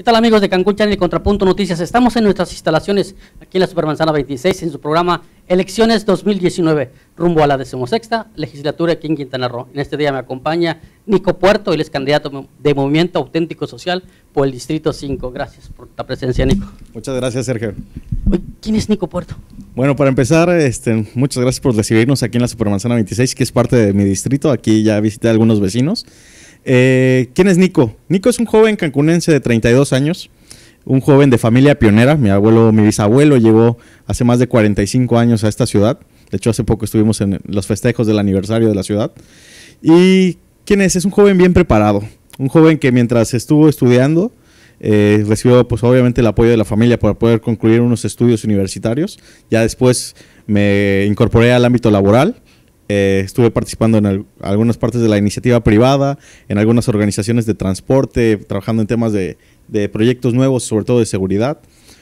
¿Qué tal amigos de Cancún Channel y Contrapunto Noticias? Estamos en nuestras instalaciones aquí en la Supermanzana 26 en su programa Elecciones 2019 rumbo a la decimosexta legislatura aquí en Quintana Roo. En este día me acompaña Nico Puerto, él es candidato de Movimiento Auténtico Social por el Distrito 5. Gracias por tu presencia Nico. Muchas gracias Sergio. ¿Quién es Nico Puerto? Bueno, para empezar, este, muchas gracias por recibirnos aquí en la Supermanzana 26, que es parte de mi distrito. Aquí ya visité a algunos vecinos. Eh, ¿Quién es Nico? Nico es un joven cancunense de 32 años, un joven de familia pionera. Mi abuelo, mi bisabuelo llegó hace más de 45 años a esta ciudad. De hecho, hace poco estuvimos en los festejos del aniversario de la ciudad. ¿Y quién es? Es un joven bien preparado. Un joven que mientras estuvo estudiando, eh, recibió pues obviamente el apoyo de la familia para poder concluir unos estudios universitarios. Ya después me incorporé al ámbito laboral eh, estuve participando en algunas partes de la iniciativa privada, en algunas organizaciones de transporte, trabajando en temas de, proyectos nuevos, sobre todo de seguridad.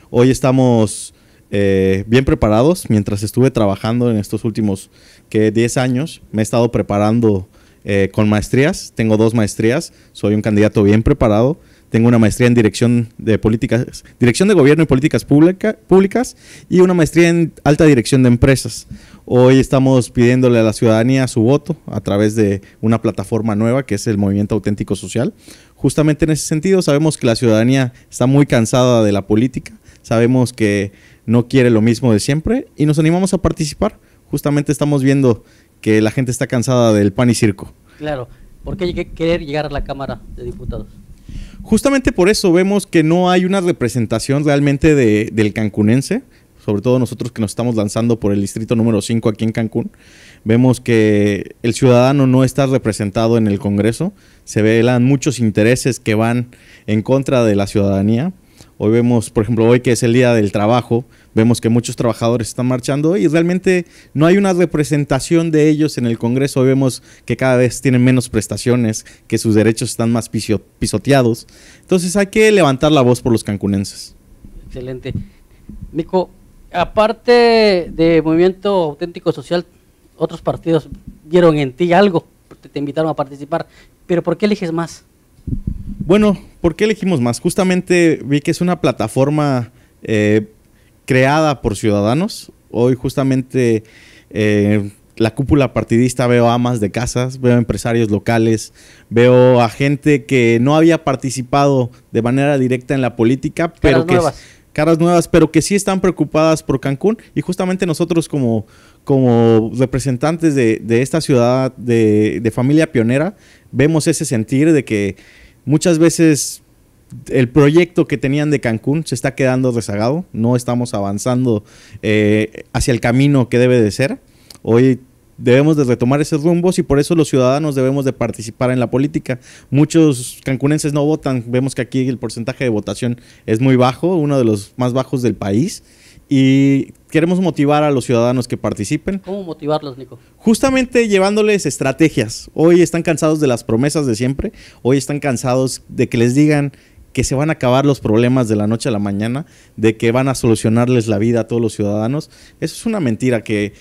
Hoy estamos eh, bien preparados. Mientras estuve trabajando en estos últimos que 10 años, me he estado preparando eh, con maestrías. Tengo dos maestrías, soy un candidato bien preparado. Tengo una maestría en dirección de políticas, dirección de gobierno y políticas públicas y una maestría en alta dirección de empresas. Hoy estamos pidiéndole a la ciudadanía su voto a través de una plataforma nueva que es el Movimiento Auténtico Social. Justamente en ese sentido sabemos que la ciudadanía está muy cansada de la política, sabemos que no quiere lo mismo de siempre y nos animamos a participar. Justamente estamos viendo que la gente está cansada del pan y circo. Claro, ¿por qué querer llegar a la Cámara de Diputados? Justamente por eso vemos que no hay una representación realmente del cancunense sobre todo nosotros que nos estamos lanzando por el distrito número 5 aquí en Cancún, vemos que el ciudadano no está representado en el Congreso, se velan muchos intereses que van en contra de la ciudadanía. Hoy vemos, por ejemplo, hoy que es el Día del Trabajo, vemos que muchos trabajadores están marchando y realmente no hay una representación de ellos en el Congreso. Hoy vemos que cada vez tienen menos prestaciones, que sus derechos están más pisoteados. Entonces hay que levantar la voz por los cancunenses. Excelente. Nico, Aparte de Movimiento Auténtico Social, otros partidos vieron en ti algo, te, invitaron a participar, pero ¿por qué eliges más? Bueno, ¿por qué elegimos más? Justamente vi que es una plataforma eh, creada por ciudadanos. Hoy justamente eh, la cúpula partidista veo amas de casas, veo empresarios locales, veo a gente que no había participado de manera directa en la política, pero que caras nuevas, pero que sí están preocupadas por Cancún y justamente nosotros como, como representantes de, esta ciudad de, familia pionera, vemos ese sentir de que muchas veces el proyecto que tenían de Cancún se está quedando rezagado, no estamos avanzando eh, hacia el camino que debe de ser. Hoy debemos de retomar esos rumbos y por eso los ciudadanos debemos de participar en la política. Muchos cancunenses no votan, vemos que aquí el porcentaje de votación es muy bajo, uno de los más bajos del país y queremos motivar a los ciudadanos que participen. ¿Cómo motivarlos, Nico? Justamente llevándoles estrategias. Hoy están cansados de las promesas de siempre, hoy están cansados de que les digan que se van a acabar los problemas de la noche a la mañana, de que van a solucionarles la vida a todos los ciudadanos. Eso es una mentira que,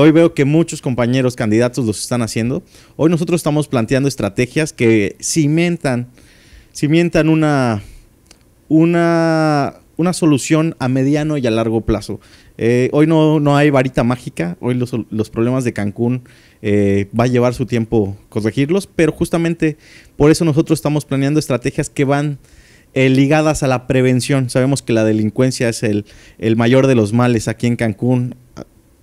hoy veo que muchos compañeros candidatos los están haciendo. Hoy nosotros estamos planteando estrategias que cimentan, cimentan una, una, una solución a mediano y a largo plazo. Eh, hoy no, hay varita mágica, hoy los, problemas de Cancún eh, va a llevar su tiempo corregirlos, pero justamente por eso nosotros estamos planeando estrategias que van eh, ligadas a la prevención. Sabemos que la delincuencia es el, mayor de los males aquí en Cancún,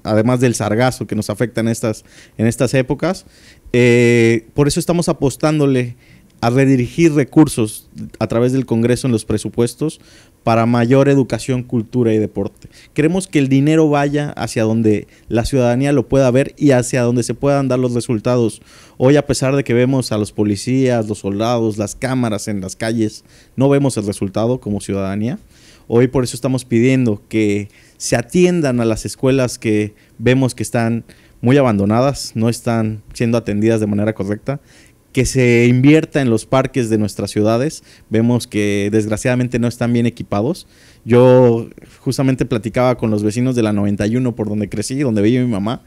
además del sargazo que nos afecta en estas, en estas épocas. Eh, por eso estamos apostándole a redirigir recursos a través del Congreso en los presupuestos para mayor educación, cultura y deporte. Queremos que el dinero vaya hacia donde la ciudadanía lo pueda ver y hacia donde se puedan dar los resultados. Hoy, a pesar de que vemos a los policías, los soldados, las cámaras en las calles, no vemos el resultado como ciudadanía. Hoy por eso estamos pidiendo que se atiendan a las escuelas que vemos que están muy abandonadas, no están siendo atendidas de manera correcta, que se invierta en los parques de nuestras ciudades. Vemos que desgraciadamente no están bien equipados. Yo justamente platicaba con los vecinos de la 91 por donde crecí, donde veía mi mamá.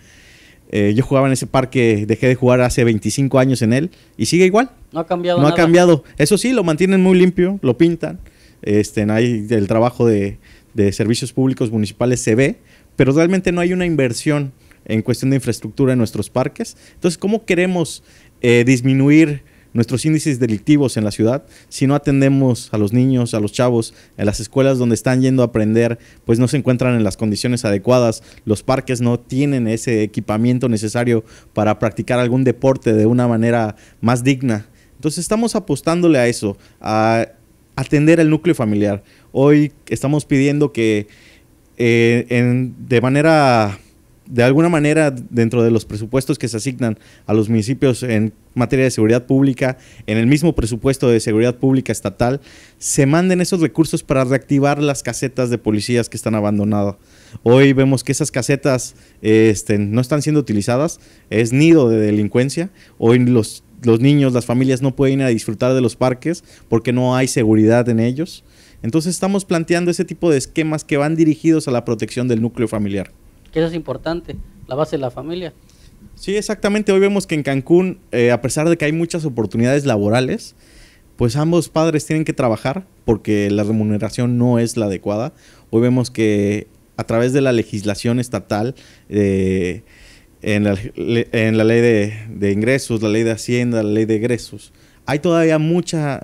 Eh, yo jugaba en ese parque, dejé de jugar hace 25 años en él y sigue igual. No ha cambiado. No ha cambiado. Eso sí, lo mantienen muy limpio, lo pintan. Este, hay el trabajo de, de servicios públicos municipales se ve, pero realmente no hay una inversión en cuestión de infraestructura en nuestros parques. Entonces, ¿cómo queremos eh, disminuir nuestros índices delictivos en la ciudad si no atendemos a los niños, a los chavos, en las escuelas donde están yendo a aprender, pues no se encuentran en las condiciones adecuadas, los parques no tienen ese equipamiento necesario para practicar algún deporte de una manera más digna. Entonces estamos apostándole a eso, a atender el núcleo familiar. Hoy estamos pidiendo que eh, de manera de alguna manera dentro de los presupuestos que se asignan a los municipios en materia de seguridad pública, en el mismo presupuesto de seguridad pública estatal, se manden esos recursos para reactivar las casetas de policías que están abandonadas. Hoy vemos que esas casetas este, no están siendo utilizadas, es nido de delincuencia, hoy los, los niños, las familias no pueden ir a disfrutar de los parques porque no hay seguridad en ellos. Entonces estamos planteando ese tipo de esquemas que van dirigidos a la protección del núcleo familiar que eso es importante, la base de la familia. Sí, exactamente. Hoy vemos que en Cancún, eh, a pesar de que hay muchas oportunidades laborales, pues ambos padres tienen que trabajar porque la remuneración no es la adecuada. Hoy vemos que a través de la legislación estatal, eh, en, la, ley de, ingresos, la ley de hacienda, la ley de egresos, hay todavía muchas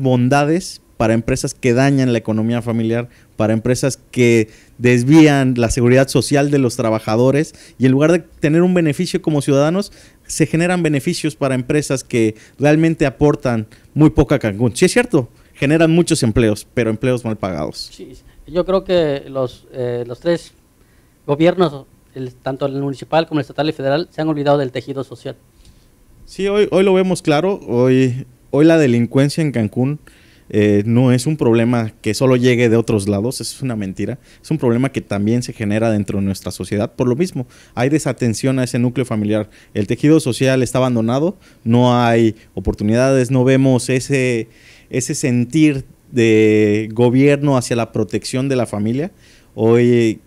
bondades para empresas que dañan la economía familiar, para empresas que desvían la seguridad social de los trabajadores y en lugar de tener un beneficio como ciudadanos, se generan beneficios para empresas que realmente aportan muy poca Cancún. Sí es cierto, generan muchos empleos, pero empleos mal pagados. yo creo que los, eh, los tres gobiernos, tanto el municipal como el estatal y federal, se han olvidado del tejido social. Sí, hoy, hoy lo vemos claro, hoy, hoy la delincuencia en Cancún eh, no es un problema que solo llegue de otros lados, es una mentira, es un problema que también se genera dentro de nuestra sociedad. Por lo mismo, hay desatención a ese núcleo familiar, el tejido social está abandonado, no hay oportunidades, no vemos ese, ese sentir de gobierno hacia la protección de la familia. Hoy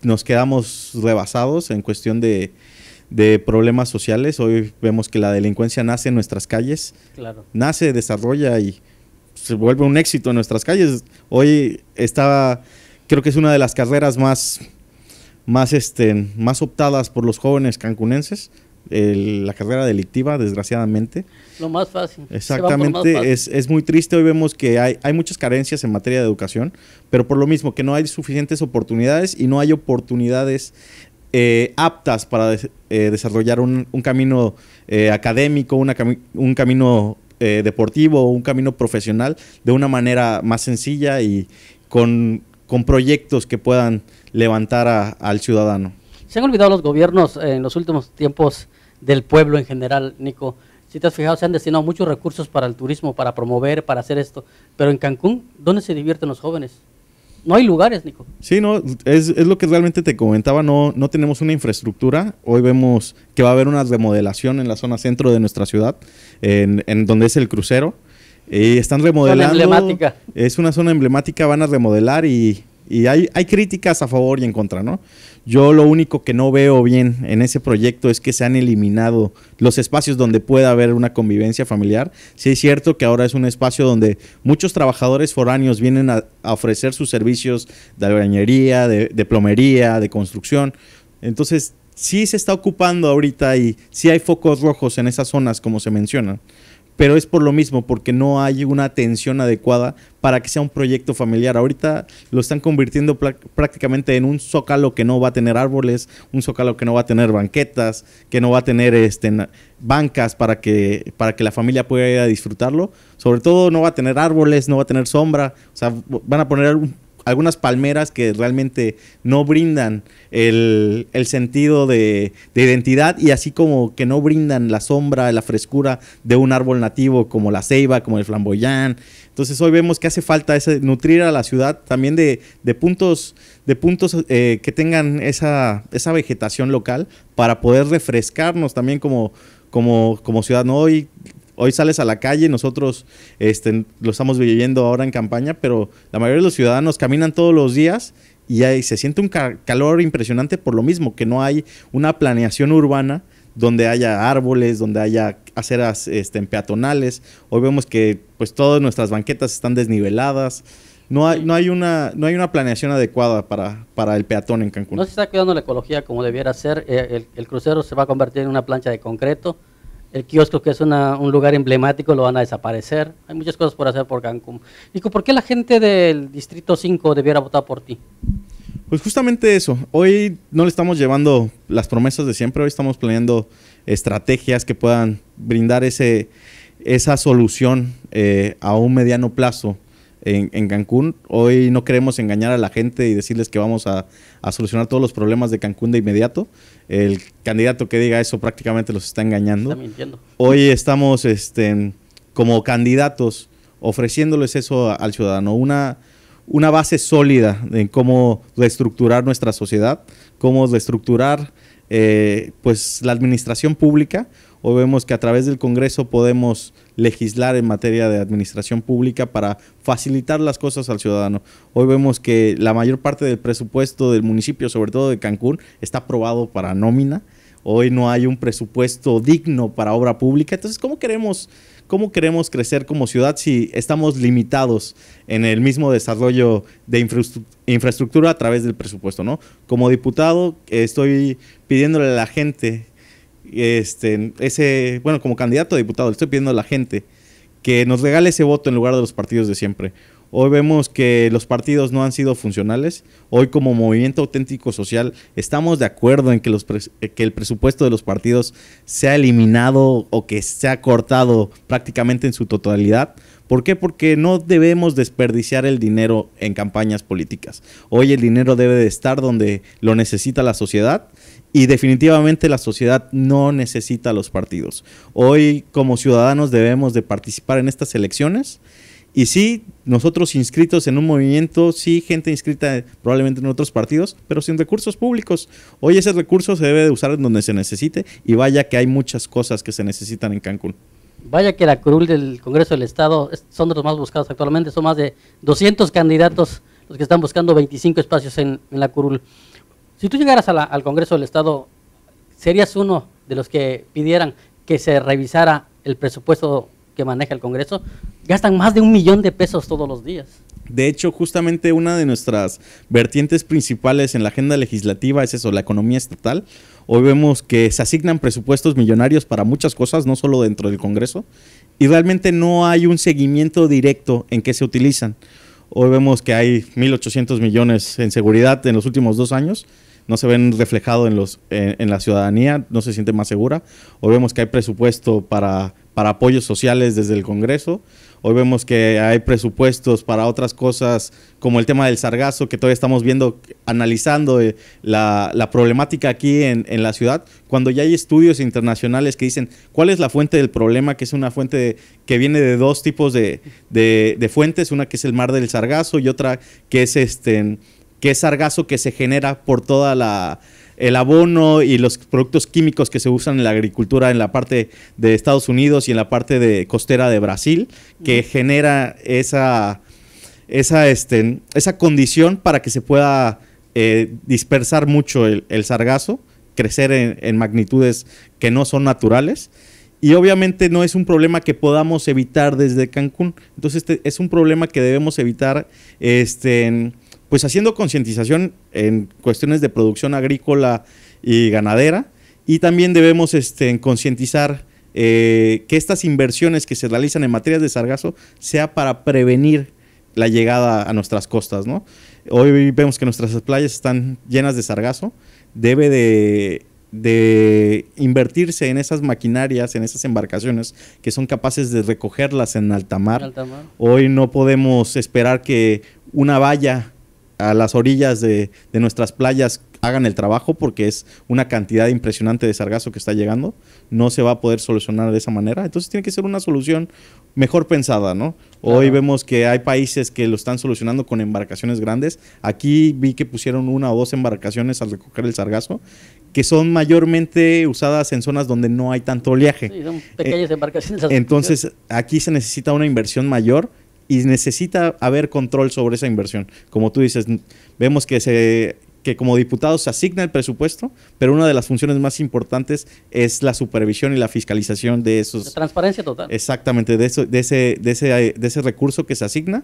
nos quedamos rebasados en cuestión de, problemas sociales. Hoy vemos que la delincuencia nace en nuestras calles, nace, desarrolla y se vuelve un éxito en nuestras calles. Hoy estaba, creo que es una de las carreras más, más, este, más optadas por los jóvenes cancunenses. la carrera delictiva, desgraciadamente. Lo más fácil. Exactamente, Es, muy triste. Hoy vemos que hay, muchas carencias en materia de educación, pero por lo mismo que no hay suficientes oportunidades y no hay oportunidades eh, aptas para eh, desarrollar un, camino académico, un camino eh, eh, deportivo o un camino profesional de una manera más sencilla y con, proyectos que puedan levantar al ciudadano. Se han olvidado los gobiernos en los últimos tiempos del pueblo en general, Nico. Si te has fijado, se han destinado muchos recursos para el turismo, para promover, para hacer esto. Pero en Cancún, ¿dónde se divierten los jóvenes? no hay lugares, Nico. Sí, no, es, lo que realmente te comentaba, no, no tenemos una infraestructura. Hoy vemos que va a haber una remodelación en la zona centro de nuestra ciudad, en, donde es el crucero. y están remodelando. Zona emblemática. Es una zona emblemática, van a remodelar y y hay, críticas a favor y en contra, ¿no? Yo lo único que no veo bien en ese proyecto es que se han eliminado los espacios donde pueda haber una convivencia familiar. Sí es cierto que ahora es un espacio donde muchos trabajadores foráneos vienen a, ofrecer sus servicios de albañería, de, de, plomería, de construcción. Entonces, sí se está ocupando ahorita y sí hay focos rojos en esas zonas, como se menciona pero es por lo mismo, porque no hay una atención adecuada para que sea un proyecto familiar. Ahorita lo están convirtiendo prácticamente en un zócalo que no va a tener árboles, un zócalo que no va a tener banquetas, que no va a tener este, bancas para que, para que la familia pueda ir a disfrutarlo. Sobre todo no va a tener árboles, no va a tener sombra, o sea, van a poner un algunas palmeras que realmente no brindan el, sentido de, identidad y así como que no brindan la sombra, la frescura de un árbol nativo como la ceiba, como el flamboyán. Entonces hoy vemos que hace falta nutrir a la ciudad también de, puntos, de puntos eh, que tengan esa, vegetación local para poder refrescarnos también como, como, como ciudad. Hoy hoy sales a la calle, nosotros este, lo estamos viviendo ahora en campaña, pero la mayoría de los ciudadanos caminan todos los días y ahí se siente un calor impresionante por lo mismo, que no hay una planeación urbana donde haya árboles, donde haya aceras este, peatonales. Hoy vemos que pues todas nuestras banquetas están desniveladas. No hay, no hay, una, no hay una planeación adecuada para, para el peatón en Cancún. No se está cuidando la ecología como debiera ser. Eh, el crucero se va a convertir en una plancha de concreto el kiosco, que es un lugar emblemático, lo van a desaparecer. Hay muchas cosas por hacer por Cancún. Nico, ¿por qué la gente del Distrito 5 debiera votar por ti? Pues justamente eso. Hoy no le estamos llevando las promesas de siempre, hoy estamos planeando estrategias que puedan brindar ese, esa solución eh, a un mediano plazo en, Cancún. Hoy no queremos engañar a la gente y decirles que vamos a, solucionar todos los problemas de Cancún de inmediato. El candidato que diga eso prácticamente los está engañando. Está mintiendo. Hoy estamos este, como candidatos ofreciéndoles eso al ciudadano, una, una base sólida de cómo reestructurar nuestra sociedad, cómo reestructurar eh, pues, la administración pública. Hoy vemos que a través del Congreso podemos legislar en materia de administración pública para facilitar las cosas al ciudadano. Hoy vemos que la mayor parte del presupuesto del municipio, sobre todo de Cancún, está aprobado para nómina. Hoy no hay un presupuesto digno para obra pública. Entonces, ¿cómo queremos, cómo queremos crecer como ciudad si estamos limitados en el mismo desarrollo de infraestructura? a través del presupuesto, ¿no? Como diputado estoy pidiéndole a la gente este, ese, bueno, como candidato a diputado, le estoy pidiendo a la gente que nos regale ese voto en lugar de los partidos de siempre. Hoy vemos que los partidos no han sido funcionales. Hoy como movimiento auténtico social estamos de acuerdo en que, los eh, que el presupuesto de los partidos sea eliminado o que se ha cortado prácticamente en su totalidad ¿Por qué? Porque no debemos desperdiciar el dinero en campañas políticas. Hoy el dinero debe de estar donde lo necesita la sociedad y definitivamente la sociedad no necesita los partidos. Hoy como ciudadanos debemos de participar en estas elecciones. Y sí, nosotros inscritos en un movimiento, sí, gente inscrita probablemente en otros partidos, pero sin recursos públicos. Hoy ese recurso se debe de usar donde se necesite y vaya que hay muchas cosas que se necesitan en Cancún. Vaya que la curul del Congreso del Estado son de los más buscados actualmente, son más de 200 candidatos los que están buscando 25 espacios en, la curul. Si tú llegaras al Congreso del Estado, ¿serías uno de los que pidieran que se revisara el presupuesto que maneja el Congreso? Gastan más de un millón de pesos todos los días. De hecho, justamente una de nuestras vertientes principales en la agenda legislativa es eso, la economía estatal. Hoy vemos que se asignan presupuestos millonarios para muchas cosas, no solo dentro del Congreso, y realmente no hay un seguimiento directo en qué se utilizan. Hoy vemos que hay 1.800 millones en seguridad en los últimos dos años, no se ven reflejados en, los, en, la ciudadanía, no se siente más segura. Hoy vemos que hay presupuesto para, para apoyos sociales desde el Congreso. Hoy vemos que hay presupuestos para otras cosas, como el tema del sargazo, que todavía estamos viendo, analizando eh, la, problemática aquí en, la ciudad, cuando ya hay estudios internacionales que dicen cuál es la fuente del problema, que es una fuente que viene de dos tipos de, de, fuentes, una que es el mar del sargazo y otra que es este que es sargazo que se genera por toda la el abono y los productos químicos que se usan en la agricultura en la parte de Estados Unidos y en la parte de costera de Brasil, que genera esa, esa, este, esa condición para que se pueda eh, dispersar mucho el, sargazo, crecer en, magnitudes que no son naturales. Y obviamente no es un problema que podamos evitar desde Cancún. Entonces este es un problema que debemos evitar este, pues haciendo concientización en cuestiones de producción agrícola y ganadera y también debemos este, concientizar eh, que estas inversiones que se realizan en materias de sargazo sea para prevenir la llegada a nuestras costas, Hoy vemos que nuestras playas están llenas de sargazo, debe de invertirse en esas maquinarias, en esas embarcaciones que son capaces de recogerlas en alta mar. Hoy no podemos esperar que una valla a las orillas de, nuestras playas hagan el trabajo porque es una cantidad impresionante de sargazo que está llegando. No se va a poder solucionar de esa manera. Entonces tiene que ser una solución mejor pensada, ¿no? Hoy vemos que hay países que lo están solucionando con embarcaciones grandes. Aquí vi que pusieron una o dos embarcaciones al recoger el sargazo que son mayormente usadas en zonas donde no hay tanto oleaje. pequeñas eh, embarcaciones. Entonces, aquí se necesita una inversión mayor y necesita haber control sobre esa inversión. Como tú dices, vemos que se que como diputados se asigna el presupuesto, pero una de las funciones más importantes es la supervisión y la fiscalización de esos... transparencia total. Exactamente, de, eso, de, ese, de, ese, recurso que se asigna.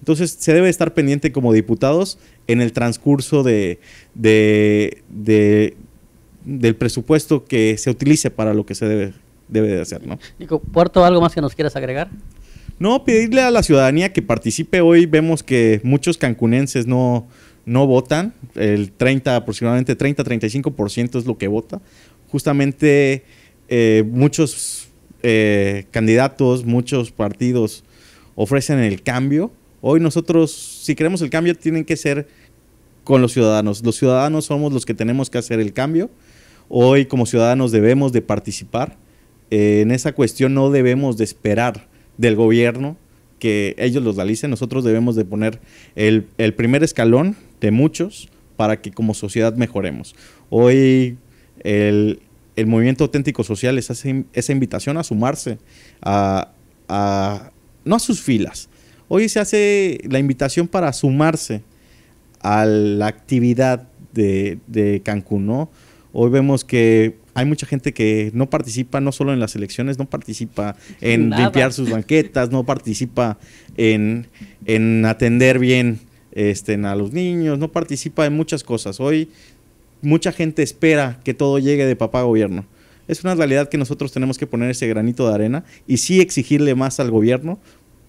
Entonces se debe estar pendiente como diputados en el transcurso de, de, del presupuesto que se utilice para lo que se debe, debe de hacer. ¿no? Nico, Puerto, ¿algo más que nos quieras agregar? No, pedirle a la ciudadanía que participe hoy. Vemos que muchos cancunenses no, no votan. El 30, aproximadamente 30-35% es lo que vota. Justamente eh, muchos eh, candidatos, muchos partidos ofrecen el cambio. Hoy nosotros, si queremos el cambio, tienen que ser con los ciudadanos. Los ciudadanos somos los que tenemos que hacer el cambio. Hoy como ciudadanos debemos de participar. Eh, en esa cuestión no debemos de esperar del gobierno que ellos los realicen. Nosotros debemos de poner el, primer escalón de muchos para que como sociedad mejoremos. Hoy el, movimiento auténtico social es esa invitación a sumarse a, a, no a sus filas. Hoy se hace la invitación para sumarse a la actividad de, de Cancún, Hoy vemos que hay mucha gente que no participa no solo en las elecciones, no participa en limpiar sus banquetas, no participa en, en atender bien este, a los niños, no participa en muchas cosas. Hoy mucha gente espera que todo llegue de papá gobierno. Es una realidad que nosotros tenemos que poner ese granito de arena y sí exigirle más al gobierno,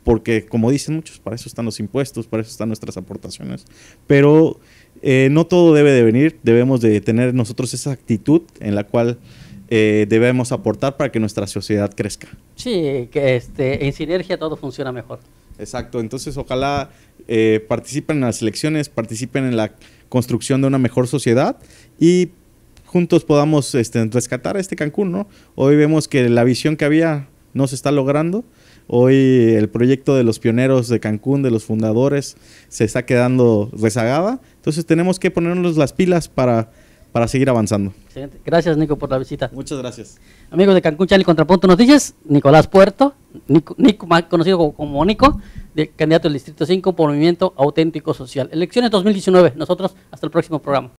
porque como dicen muchos, para eso están los impuestos, para eso están nuestras aportaciones. Pero eh, no todo debe de venir, debemos de tener nosotros esa actitud en la cual eh, debemos aportar para que nuestra sociedad crezca. Sí, que este, en sinergia todo funciona mejor. Exacto, entonces ojalá eh, participen en las elecciones, participen en la construcción de una mejor sociedad y juntos podamos este, rescatar este Cancún, Hoy vemos que la visión que había no se está logrando. Hoy el proyecto de los pioneros de Cancún, de los fundadores, se está quedando rezagada entonces tenemos que ponernos las pilas para, para seguir avanzando. Excelente. Gracias, Nico, por la visita. Muchas gracias. Amigos de Cancún y Contrapunto Noticias, Nicolás Puerto, Nico, más conocido como Nico, candidato del Distrito 5 por Movimiento Auténtico Social. Elecciones 2019. Nosotros, hasta el próximo programa.